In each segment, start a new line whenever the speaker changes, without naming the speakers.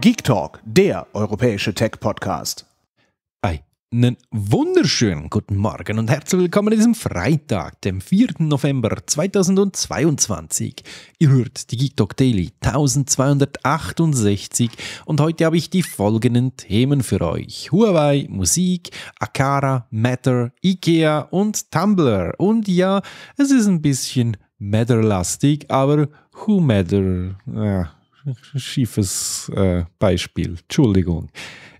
Geek Talk, der europäische Tech-Podcast. Einen wunderschönen guten Morgen und herzlich willkommen an diesem Freitag, dem 4. November 2022. Ihr hört die Geek Talk Daily 1268 und heute habe ich die folgenden Themen für euch. Huawei, Musik, Akara, Matter, Ikea und Tumblr. Und ja, es ist ein bisschen Matter-lastig, aber Who Matter? Ja schiefes äh, Beispiel. Entschuldigung.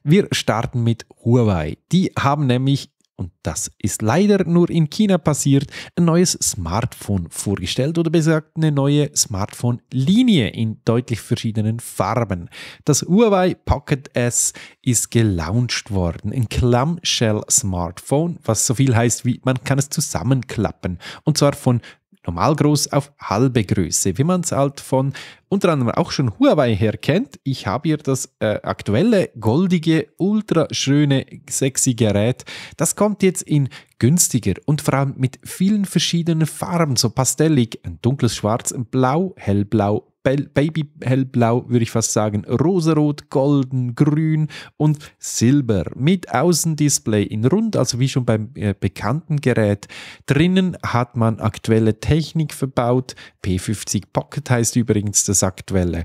Wir starten mit Huawei. Die haben nämlich und das ist leider nur in China passiert, ein neues Smartphone vorgestellt oder besser gesagt eine neue Smartphone-Linie in deutlich verschiedenen Farben. Das Huawei Pocket S ist gelauncht worden, ein Clamshell-Smartphone, was so viel heißt wie man kann es zusammenklappen und zwar von Normalgroß auf halbe Größe, wie man es halt von unter anderem auch schon Huawei her kennt. Ich habe hier das äh, aktuelle goldige, ultra schöne, sexy Gerät. Das kommt jetzt in günstiger und vor allem mit vielen verschiedenen Farben, so pastellig, ein dunkles Schwarz, ein Blau, hellblau, Babyhellblau, würde ich fast sagen, rosarot, golden, grün und silber mit Außendisplay in rund, also wie schon beim äh, bekannten Gerät. Drinnen hat man aktuelle Technik verbaut. P50 Pocket heißt übrigens das aktuelle.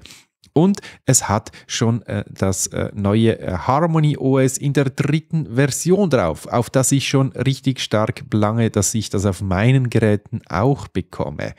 Und es hat schon äh, das äh, neue äh, Harmony OS in der dritten Version drauf, auf das ich schon richtig stark blange, dass ich das auf meinen Geräten auch bekomme.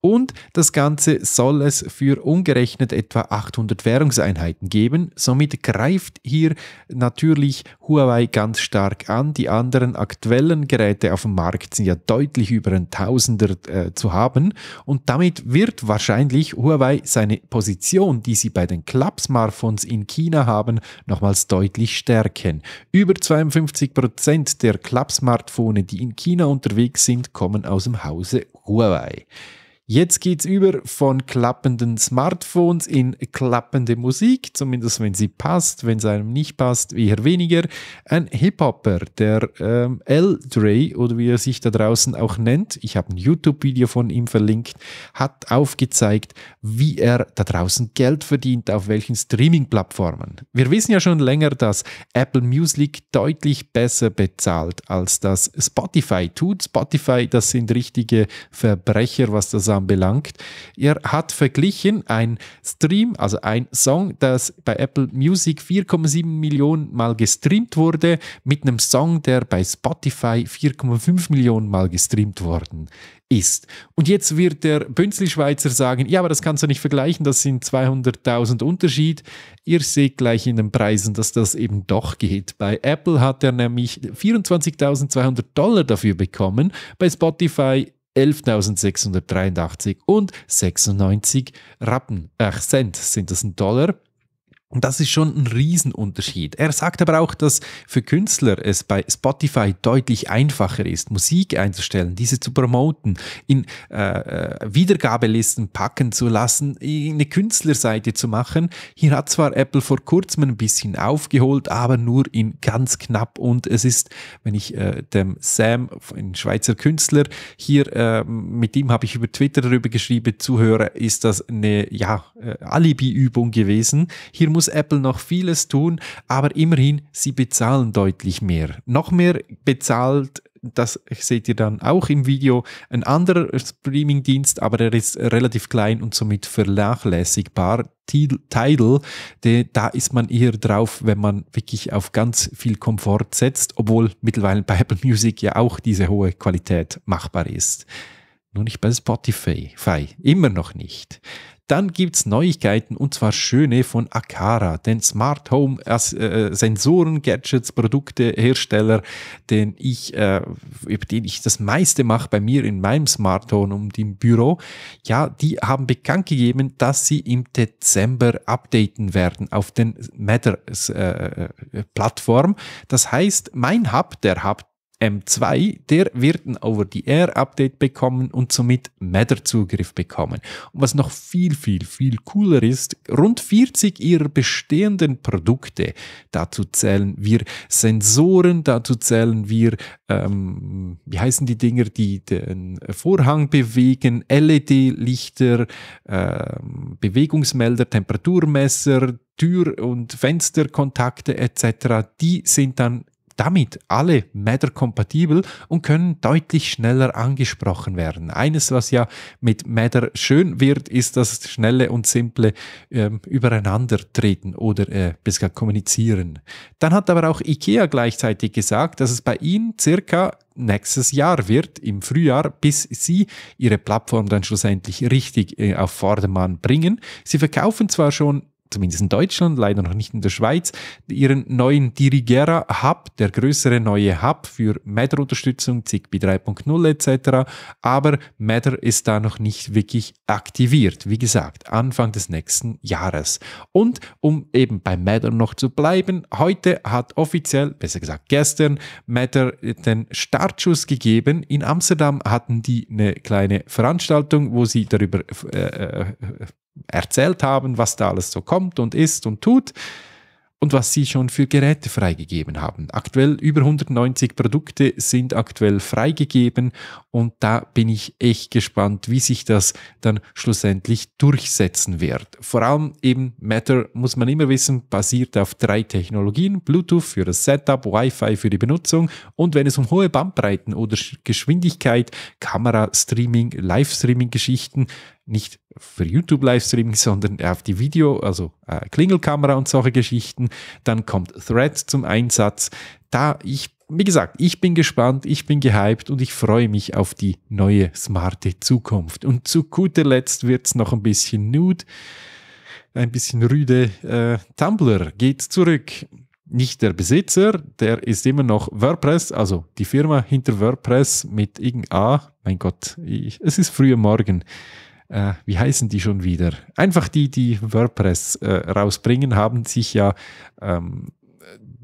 Und das Ganze soll es für umgerechnet etwa 800 Währungseinheiten geben. Somit greift hier natürlich Huawei ganz stark an. Die anderen aktuellen Geräte auf dem Markt sind ja deutlich über ein Tausender äh, zu haben. Und damit wird wahrscheinlich Huawei seine Position, die die sie bei den Club-Smartphones in China haben, nochmals deutlich stärken. Über 52 der Club-Smartphones, die in China unterwegs sind, kommen aus dem Hause Huawei. Jetzt geht es über von klappenden Smartphones in klappende Musik, zumindest wenn sie passt, wenn es einem nicht passt, eher weniger. Ein Hip-Hopper, der ähm, L. Dre oder wie er sich da draußen auch nennt, ich habe ein YouTube-Video von ihm verlinkt, hat aufgezeigt, wie er da draußen Geld verdient, auf welchen Streaming-Plattformen. Wir wissen ja schon länger, dass Apple Music deutlich besser bezahlt, als das Spotify tut. Spotify, das sind richtige Verbrecher, was das anbelangt. Er hat verglichen ein Stream, also ein Song, das bei Apple Music 4,7 Millionen Mal gestreamt wurde, mit einem Song, der bei Spotify 4,5 Millionen Mal gestreamt worden ist. Und jetzt wird der Bünzli-Schweizer sagen, ja, aber das kannst du nicht vergleichen, das sind 200.000 Unterschied. Ihr seht gleich in den Preisen, dass das eben doch geht. Bei Apple hat er nämlich 24.200 Dollar dafür bekommen, bei Spotify 11.683 und 96 Rappen, Ach, äh, Cent sind das ein Dollar. Und das ist schon ein Riesenunterschied. Er sagt aber auch, dass für Künstler es bei Spotify deutlich einfacher ist, Musik einzustellen, diese zu promoten, in äh, äh, Wiedergabelisten packen zu lassen, eine Künstlerseite zu machen. Hier hat zwar Apple vor kurzem ein bisschen aufgeholt, aber nur in ganz knapp. Und es ist, wenn ich äh, dem Sam, ein Schweizer Künstler, hier äh, mit ihm habe ich über Twitter darüber geschrieben, zuhöre, ist das eine ja, äh, Alibi-Übung gewesen. Hier muss muss Apple noch vieles tun, aber immerhin, sie bezahlen deutlich mehr. Noch mehr bezahlt das seht ihr dann auch im Video, ein anderer Streamingdienst, aber der ist relativ klein und somit vernachlässigbar. Tidal, da ist man eher drauf, wenn man wirklich auf ganz viel Komfort setzt, obwohl mittlerweile bei Apple Music ja auch diese hohe Qualität machbar ist. Nur nicht bei Spotify, immer noch nicht. Dann gibt es Neuigkeiten und zwar schöne von Akara, den Smart Home äh, äh, Sensoren, Gadgets, Produkte, Hersteller, den ich, äh, über den ich das meiste mache bei mir in meinem Smart Home und im Büro. Ja, die haben bekannt gegeben, dass sie im Dezember updaten werden auf den Matters äh, äh Plattform. Das heißt, mein Hub, der Hub, M2, der wird ein Over-the-Air-Update bekommen und somit Matter-Zugriff bekommen. Und was noch viel, viel, viel cooler ist, rund 40 ihrer bestehenden Produkte, dazu zählen wir Sensoren, dazu zählen wir, ähm, wie heißen die Dinger, die den Vorhang bewegen, LED-Lichter, ähm, Bewegungsmelder, Temperaturmesser, Tür- und Fensterkontakte etc., die sind dann damit alle Matter kompatibel und können deutlich schneller angesprochen werden. Eines, was ja mit Matter schön wird, ist das schnelle und simple äh, Übereinandertreten oder äh, besser kommunizieren. Dann hat aber auch IKEA gleichzeitig gesagt, dass es bei ihnen circa nächstes Jahr wird, im Frühjahr, bis sie ihre Plattform dann schlussendlich richtig äh, auf Vordermann bringen. Sie verkaufen zwar schon zumindest in Deutschland, leider noch nicht in der Schweiz, ihren neuen Dirigera Hub, der größere neue Hub für Matter-Unterstützung, Zigbee 3.0 etc. Aber Matter ist da noch nicht wirklich aktiviert, wie gesagt, Anfang des nächsten Jahres. Und um eben bei Matter noch zu bleiben, heute hat offiziell, besser gesagt gestern, Matter den Startschuss gegeben. In Amsterdam hatten die eine kleine Veranstaltung, wo sie darüber äh, äh erzählt haben, was da alles so kommt und ist und tut und was sie schon für Geräte freigegeben haben. Aktuell über 190 Produkte sind aktuell freigegeben und da bin ich echt gespannt, wie sich das dann schlussendlich durchsetzen wird. Vor allem eben Matter, muss man immer wissen, basiert auf drei Technologien, Bluetooth für das Setup, Wi-Fi für die Benutzung und wenn es um hohe Bandbreiten oder Geschwindigkeit, Kamera, Streaming, Livestreaming-Geschichten nicht für YouTube-Livestreaming, sondern auf die Video, also äh, Klingelkamera und solche Geschichten. Dann kommt Thread zum Einsatz. Da ich wie gesagt, ich bin gespannt, ich bin gehypt und ich freue mich auf die neue smarte Zukunft. Und zu guter Letzt wird es noch ein bisschen nude, ein bisschen rüde. Äh, Tumblr geht zurück. Nicht der Besitzer, der ist immer noch WordPress, also die Firma hinter WordPress mit irgendein A. Ah, mein Gott, ich, es ist früher Morgen äh, wie heißen die schon wieder? Einfach die, die WordPress äh, rausbringen, haben sich ja ähm,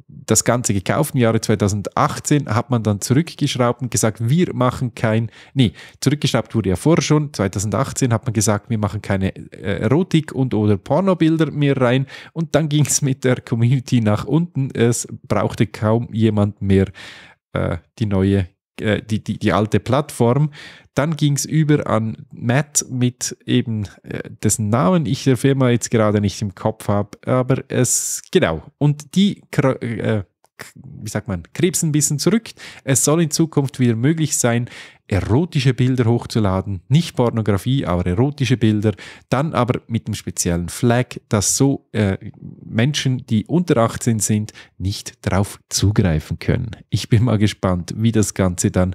das Ganze gekauft im Jahre 2018, hat man dann zurückgeschraubt und gesagt, wir machen kein, nee, zurückgeschraubt wurde ja vorher schon, 2018 hat man gesagt, wir machen keine äh, Erotik und oder Pornobilder mehr rein und dann ging es mit der Community nach unten, es brauchte kaum jemand mehr äh, die neue äh, die, die, die alte Plattform. Dann ging es über an Matt mit eben äh, dessen Namen ich der Firma jetzt gerade nicht im Kopf habe, aber es genau. Und die äh, wie sagt man, Krebs ein bisschen zurück. Es soll in Zukunft wieder möglich sein, erotische Bilder hochzuladen, nicht Pornografie, aber erotische Bilder, dann aber mit einem speziellen Flag, dass so äh, Menschen, die unter 18 sind, nicht drauf zugreifen können. Ich bin mal gespannt, wie das Ganze dann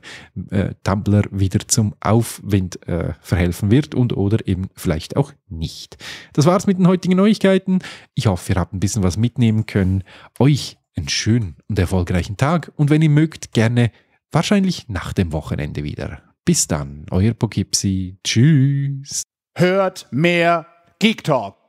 äh, Tumblr wieder zum Aufwind äh, verhelfen wird und oder eben vielleicht auch nicht. Das war's mit den heutigen Neuigkeiten. Ich hoffe, ihr habt ein bisschen was mitnehmen können. Euch einen schönen und erfolgreichen Tag und wenn ihr mögt, gerne wahrscheinlich nach dem Wochenende wieder. Bis dann, euer Pokipsi. Tschüss. Hört mehr Geek Talk.